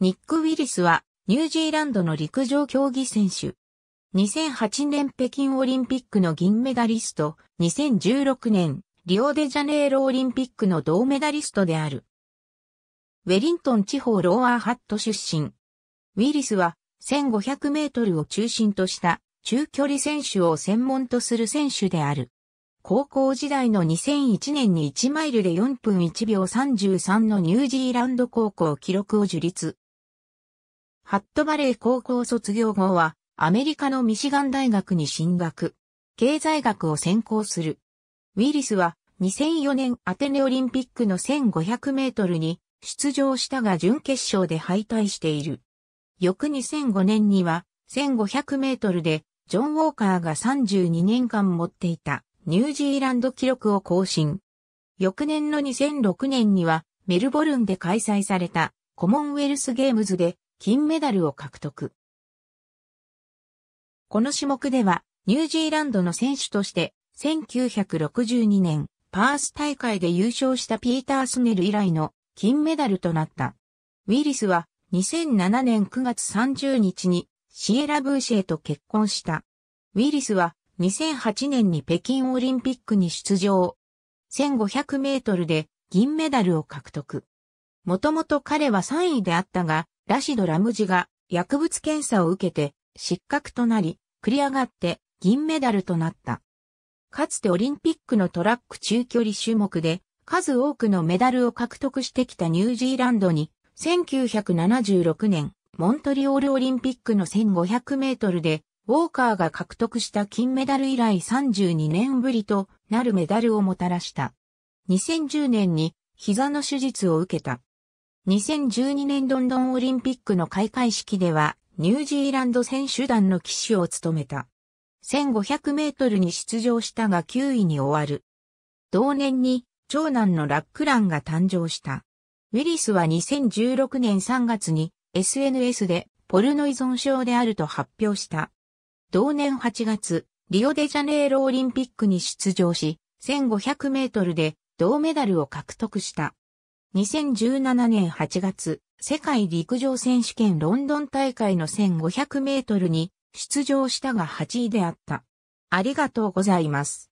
ニック・ウィリスはニュージーランドの陸上競技選手。2008年北京オリンピックの銀メダリスト、2016年リオデジャネイロオリンピックの銅メダリストである。ウェリントン地方ローアーハット出身。ウィリスは1500メートルを中心とした中距離選手を専門とする選手である。高校時代の2001年に1マイルで4分1秒33のニュージーランド高校記録を樹立。ハットバレー高校卒業後は、アメリカのミシガン大学に進学。経済学を専攻する。ウィリスは2004年アテネオリンピックの1500メートルに出場したが準決勝で敗退している。翌2005年には1500メートルでジョン・ウォーカーが32年間持っていたニュージーランド記録を更新。翌年の2006年にはメルボルンで開催されたコモンウェルスゲームズで金メダルを獲得。この種目では、ニュージーランドの選手として、1962年、パース大会で優勝したピーター・スネル以来の金メダルとなった。ウィリスは2007年9月30日にシエラ・ブーシェと結婚した。ウィリスは2008年に北京オリンピックに出場。1500メートルで銀メダルを獲得。もともと彼は3位であったが、ラシド・ラムジが薬物検査を受けて失格となり、繰り上がって銀メダルとなった。かつてオリンピックのトラック中距離種目で数多くのメダルを獲得してきたニュージーランドに1976年モントリオールオリンピックの1500メートルでウォーカーが獲得した金メダル以来32年ぶりとなるメダルをもたらした。2010年に膝の手術を受けた。2012年ロンドンオリンピックの開会式では、ニュージーランド選手団の騎手を務めた。1500メートルに出場したが9位に終わる。同年に、長男のラックランが誕生した。ウィリスは2016年3月に SNS でポルノ依存症であると発表した。同年8月、リオデジャネイロオリンピックに出場し、1500メートルで銅メダルを獲得した。2017年8月、世界陸上選手権ロンドン大会の1500メートルに出場したが8位であった。ありがとうございます。